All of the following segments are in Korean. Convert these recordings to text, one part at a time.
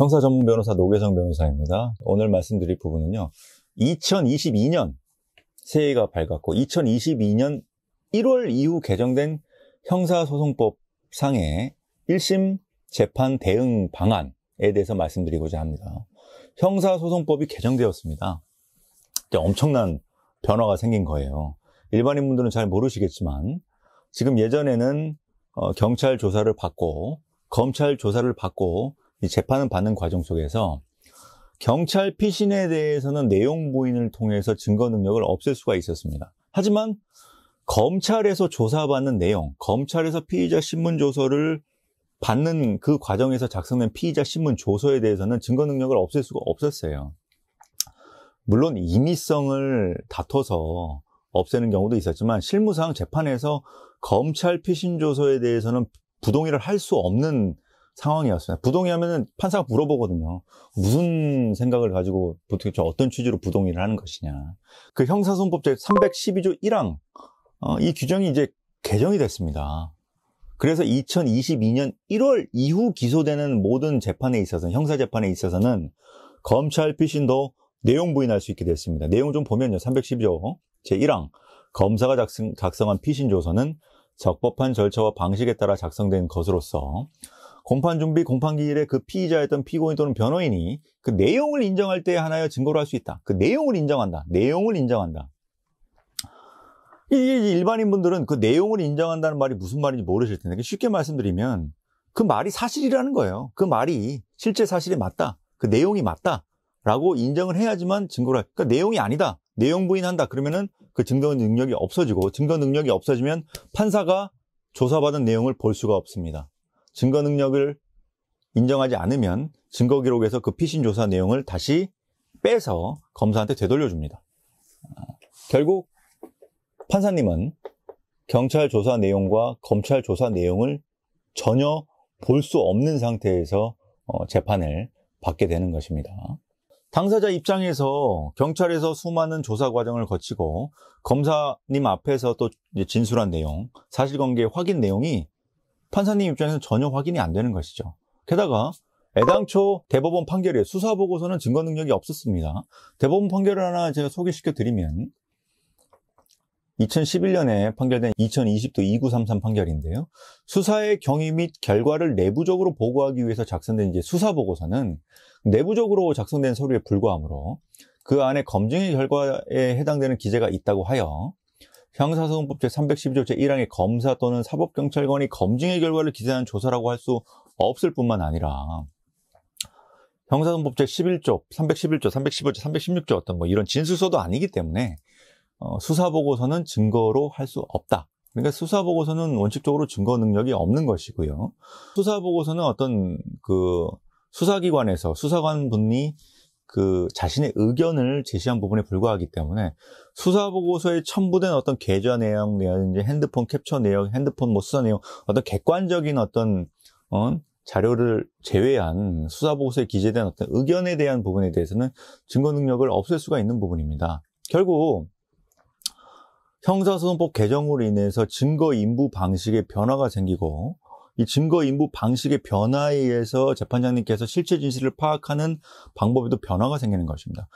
형사 전문 변호사 노계성 변호사입니다. 오늘 말씀드릴 부분은요. 2022년 새해가 밝았고 2022년 1월 이후 개정된 형사소송법 상의 1심 재판 대응 방안에 대해서 말씀드리고자 합니다. 형사소송법이 개정되었습니다. 엄청난 변화가 생긴 거예요. 일반인 분들은 잘 모르시겠지만 지금 예전에는 어, 경찰 조사를 받고 검찰 조사를 받고 재판을 받는 과정 속에서 경찰 피신에 대해서는 내용 부인을 통해서 증거 능력을 없앨 수가 있었습니다. 하지만 검찰에서 조사받는 내용, 검찰에서 피의자 신문 조서를 받는 그 과정에서 작성된 피의자 신문 조서에 대해서는 증거 능력을 없앨 수가 없었어요. 물론 임의성을 다퉈서 없애는 경우도 있었지만 실무상 재판에서 검찰 피신 조서에 대해서는 부동의를 할 수 없는 상황이었어요. 부동의 하면은 판사가 물어보거든요. 무슨 생각을 가지고 도대체 어떤 취지로 부동의를 하는 것이냐. 그 형사소송법 제 312조 1항 어, 이 규정이 이제 개정이 됐습니다. 그래서 2022년 1월 이후 기소되는 모든 재판에 있어서 형사 재판에 있어서는 검찰 피신도 내용 부인할 수 있게 됐습니다. 내용 좀 보면요. 312조 제 1항 검사가 작성, 작성한 피신 조서는 적법한 절차와 방식에 따라 작성된 것으로서 공판 준비 공판 기일에그 피의자였던 피고인 또는 변호인이 그 내용을 인정할 때에 하나의 증거로 할 수 있다. 그 내용을 인정한다. 내용을 인정한다. 이게 일반인분들은 그 내용을 인정한다는 말이 무슨 말인지 모르실 텐데 쉽게 말씀드리면 그 말이 사실이라는 거예요. 그 말이 실제 사실이 맞다. 그 내용이 맞다. 라고 인정을 해야지만 증거를 할. 그러니까 내용이 아니다. 내용 부인한다. 그러면은 그 증거 능력이 없어지고 증거 능력이 없어지면 판사가 조사받은 내용을 볼 수가 없습니다. 증거 능력을 인정하지 않으면 증거 기록에서 그 피신 조사 내용을 다시 빼서 검사한테 되돌려 줍니다. 결국 판사님은 경찰 조사 내용과 검찰 조사 내용을 전혀 볼 수 없는 상태에서 어, 재판을 받게 되는 것입니다. 당사자 입장에서 경찰에서 수많은 조사 과정을 거치고 검사님 앞에서 또 진술한 내용, 사실관계 확인 내용이 판사님 입장에서는 전혀 확인이 안 되는 것이죠. 게다가 애당초 대법원 판결에 수사 보고서는 증거 능력이 없었습니다. 대법원 판결을 하나 제가 소개시켜 드리면 2011년에 판결된 2020도 2933 판결인데요. 수사의 경위 및 결과를 내부적으로 보고하기 위해서 작성된 이제 수사 보고서는 내부적으로 작성된 서류에 불과하므로 그 안에 검증의 결과에 해당되는 기재가 있다고 하여 형사소송법 제3 1 2조 제1항의 검사 또는 사법경찰관이 검증의 결과를 기재한 조사라고 할 수 없을 뿐만 아니라 형사소송법 제11조, 311조, 315조, 316조 어떤 뭐 이런 진술서도 아니기 때문에 어, 수사보고서는 증거로 할 수 없다. 그러니까 수사보고서는 원칙적으로 증거 능력이 없는 것이고요. 수사보고서는 어떤 그 수사기관에서 수사관 분이 그 자신의 의견을 제시한 부분에 불과하기 때문에 수사 보고서에 첨부된 어떤 계좌 내용내라지 핸드폰 캡처 내용, 핸드폰 뭐 수사 내용 어떤 객관적인 어떤 어, 자료를 제외한 수사 보고서에 기재된 어떤 의견에 대한 부분에 대해서는 증거 능력을 없앨 수가 있는 부분입니다. 결국 형사소송법 개정으로 인해서 증거 인부 방식의 변화가 생기고 이 증거 인부 방식의 변화에 의해서 재판장님께서 실체 진실을 파악하는 방법에도 변화가 생기는 것입니다.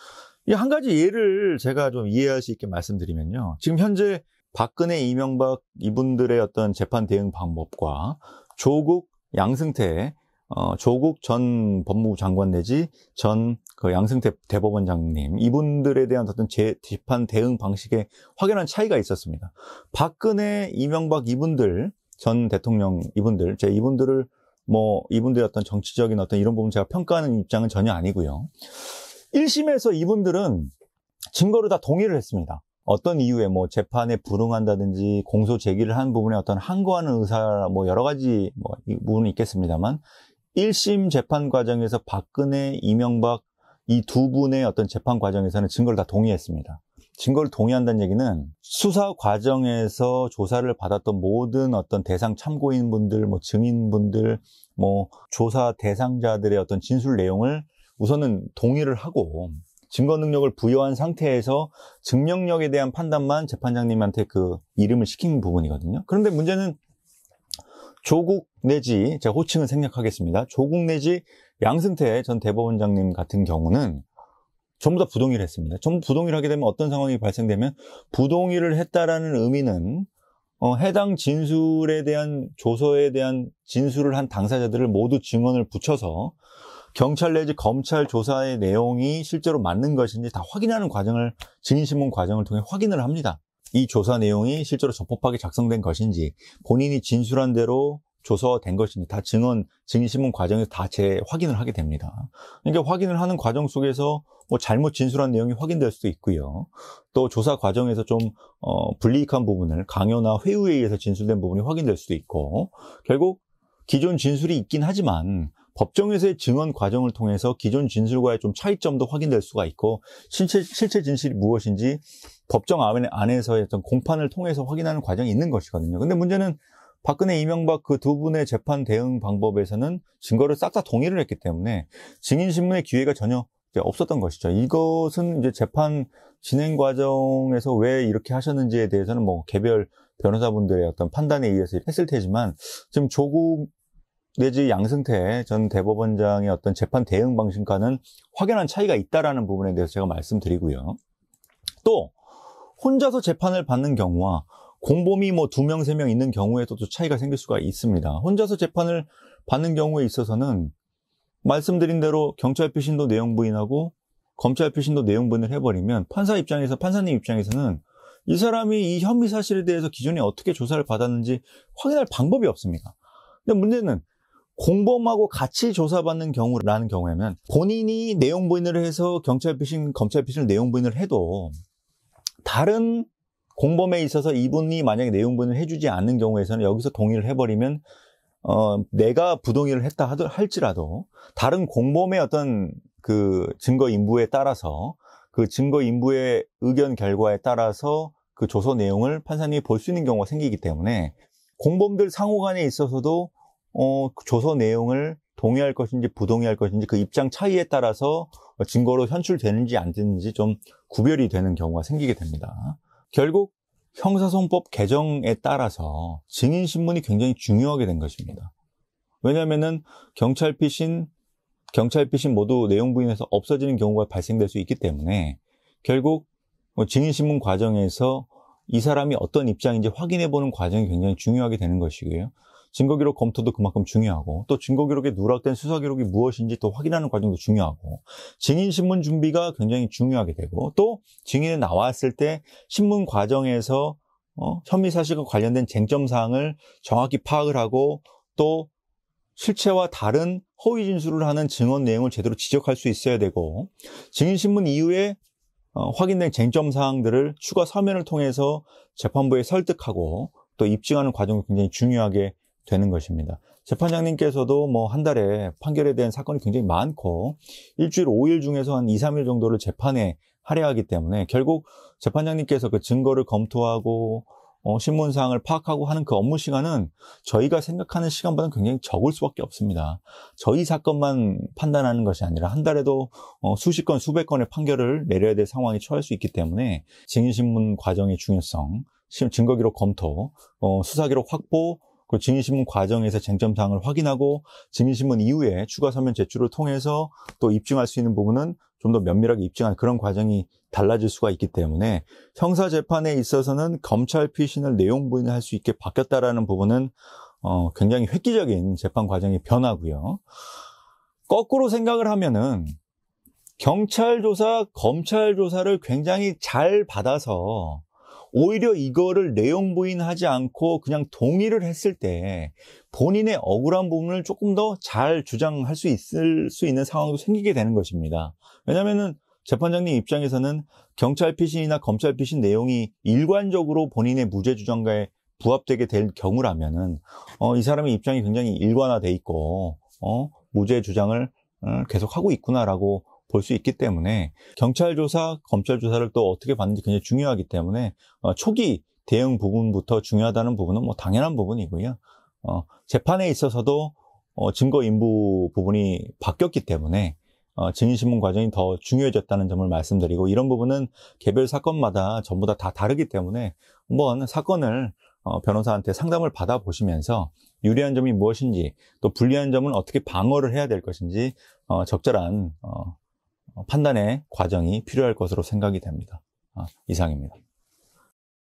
이 한 가지 예를 제가 좀 이해할 수 있게 말씀드리면요. 지금 현재 박근혜, 이명박 이분들의 어떤 재판 대응 방법과 조국, 양승태, 어, 조국 전 법무부 장관 내지 전 그 양승태 대법원장님 이분들에 대한 어떤 재, 판 대응 방식에 확연한 차이가 있었습니다. 박근혜, 이명박 이분들 전 대통령 이분들, 제 이분들을 뭐 이분들의 어떤 정치적인 어떤 이런 부분 제가 평가하는 입장은 전혀 아니고요. 1심에서 이분들은 증거를다 동의를 했습니다. 어떤 이유에 뭐 재판에 불응한다든지 공소 제기를 한 부분에 어떤 항거하는 의사 뭐 여러 가지 뭐 부분이 있겠습니다만 1심 재판 과정에서 박근혜, 이명박 이 두 분의 어떤 재판 과정에서는 증거를 다 동의했습니다. 증거를 동의한다는 얘기는 수사 과정에서 조사를 받았던 모든 어떤 대상 참고인분들, 뭐 증인분들, 뭐 조사 대상자들의 어떤 진술 내용을 우선은 동의를 하고 증거 능력을 부여한 상태에서 증명력에 대한 판단만 재판장님한테 그 이름을 시킨 부분이거든요. 그런데 문제는 조국 내지 제가 호칭은 생략하겠습니다. 조국 내지 양승태 전 대법원장님 같은 경우는 전부 다 부동의를 했습니다. 전부 부동의를 하게 되면 어떤 상황이 발생되면 부동의를 했다라는 의미는 어, 해당 진술에 대한 조서에 대한 진술을 한 당사자들을 모두 증언을 붙여서 경찰 내지 검찰 조사의 내용이 실제로 맞는 것인지 다 확인하는 과정을 증인신문 과정을 통해 확인을 합니다. 이 조사 내용이 실제로 적법하게 작성된 것인지 본인이 진술한 대로 조서된 것인지 다 증언, 증인신문 과정에서 다 재확인을 하게 됩니다. 그러니까 확인을 하는 과정 속에서 뭐 잘못 진술한 내용이 확인될 수도 있고요. 또 조사 과정에서 좀, 어, 불리익한 부분을 강요나 회유에 의해서 진술된 부분이 확인될 수도 있고, 결국 기존 진술이 있긴 하지만 법정에서의 증언 과정을 통해서 기존 진술과의 좀 차이점도 확인될 수가 있고 실체 실체 진실이 무엇인지 법정 안에서의 어떤 공판을 통해서 확인하는 과정이 있는 것이거든요. 근데 문제는 박근혜, 이명박 그 두 분의 재판 대응 방법에서는 증거를 싹 다 동의를 했기 때문에 증인신문의 기회가 전혀 없었던 것이죠. 이것은 이제 재판 진행 과정에서 왜 이렇게 하셨는지에 대해서는 뭐 개별 변호사분들의 어떤 판단에 의해서 했을 테지만 지금 조국 내지 양승태 전 대법원장의 어떤 재판 대응 방식과는 확연한 차이가 있다라는 부분에 대해서 제가 말씀드리고요. 또 혼자서 재판을 받는 경우와 공범이 뭐 두 명, 세 명 있는 경우에도 또 차이가 생길 수가 있습니다. 혼자서 재판을 받는 경우에 있어서는 말씀드린 대로 경찰 표신도 내용 부인하고 검찰 표신도 내용 부인을 해버리면 판사 입장에서, 판사님 입장에서는 이 사람이 이 혐의 사실에 대해서 기존에 어떻게 조사를 받았는지 확인할 방법이 없습니다. 근데 문제는 공범하고 같이 조사받는 경우라는 경우에는 본인이 내용 부인을 해서 경찰 피신, 검찰 피신을 내용 부인을 해도 다른 공범에 있어서 이분이 만약에 내용분을 해주지 않는 경우에서는 여기서 동의를 해버리면 어, 내가 부동의를 했다 하더, 할지라도 다른 공범의 어떤 그 증거 인부에 따라서 그 증거 인부의 의견 결과에 따라서 그 조서 내용을 판사님이 볼 수 있는 경우가 생기기 때문에 공범들 상호간에 있어서도 어, 그 조서 내용을 동의할 것인지 부동의할 것인지 그 입장 차이에 따라서 증거로 현출되는지 안 되는지 좀 구별이 되는 경우가 생기게 됩니다. 결국 형사소송법 개정에 따라서 증인 신문이 굉장히 중요하게 된 것입니다. 왜냐하면은 경찰 피신, 경찰 피신 모두 내용 부인에서 없어지는 경우가 발생될 수 있기 때문에 결국 뭐 증인 신문 과정에서 이 사람이 어떤 입장인지 확인해 보는 과정이 굉장히 중요하게 되는 것이고요. 증거기록 검토도 그만큼 중요하고 또 증거기록에 누락된 수사기록이 무엇인지 또 확인하는 과정도 중요하고 증인신문 준비가 굉장히 중요하게 되고 또 증인이 나왔을 때 신문 과정에서 어, 혐의 사실과 관련된 쟁점 사항을 정확히 파악을 하고 또 실체와 다른 허위 진술을 하는 증언 내용을 제대로 지적할 수 있어야 되고 증인 신문 이후에 어, 확인된 쟁점 사항들을 추가 서면을 통해서 재판부에 설득하고 또 입증하는 과정이 굉장히 중요하게 되는 것입니다. 재판장님께서도 뭐 한 달에 판결에 대한 사건이 굉장히 많고 일주일 5일 중에서 한 2, 3일 정도를 재판에 할애하기 때문에 결국 재판장님께서 그 증거를 검토하고 어, 신문사항을 파악하고 하는 그 업무 시간은 저희가 생각하는 시간보다는 굉장히 적을 수밖에 없습니다. 저희 사건만 판단하는 것이 아니라 한 달에도 어, 수십 건, 수백 건의 판결을 내려야 될 상황에 처할 수 있기 때문에 증인신문 과정의 중요성, 증거기록 검토, 어, 수사기록 확보, 그 증인신문 과정에서 쟁점사항을 확인하고 증인신문 이후에 추가 서면 제출을 통해서 또 입증할 수 있는 부분은 좀 더 면밀하게 입증하 그런 과정이 달라질 수가 있기 때문에 형사 재판에 있어서는 검찰 피신을 내용 부인할 수 있게 바뀌었다라는 부분은 어, 굉장히 획기적인 재판 과정이 변하고요 거꾸로 생각을 하면은 경찰 조사, 검찰 조사를 굉장히 잘 받아서 오히려 이거를 내용 부인하지 않고 그냥 동의를 했을 때 본인의 억울한 부분을 조금 더 잘 주장할 수 있을 수 있는 상황도 생기게 되는 것입니다. 왜냐면은 재판장님 입장에서는 경찰 피신이나 검찰 피신 내용이 일관적으로 본인의 무죄 주장과에 부합되게 될 경우라면은 어, 이 사람의 입장이 굉장히 일관화돼 있고 어, 무죄 주장을 어, 계속 하고 있구나라고 볼수 있기 때문에 경찰 조사, 검찰 조사를 또 어떻게 받는지 굉장히 중요하기 때문에 어, 초기 대응 부분부터 중요하다는 부분은 뭐 당연한 부분이고요. 어, 재판에 있어서도 어, 증거 인부 부분이 바뀌었기 때문에 어, 증인신문 과정이 더 중요해졌다는 점을 말씀드리고 이런 부분은 개별 사건마다 전부 다, 다 다르기 때문에 한번 사건을 어, 변호사한테 상담을 받아보시면서 유리한 점이 무엇인지 또 불리한 점은 어떻게 방어를 해야 될 것인지 어, 적절한 어, 어, 판단의 과정이 필요할 것으로 생각이 됩니다. 아, 이상입니다.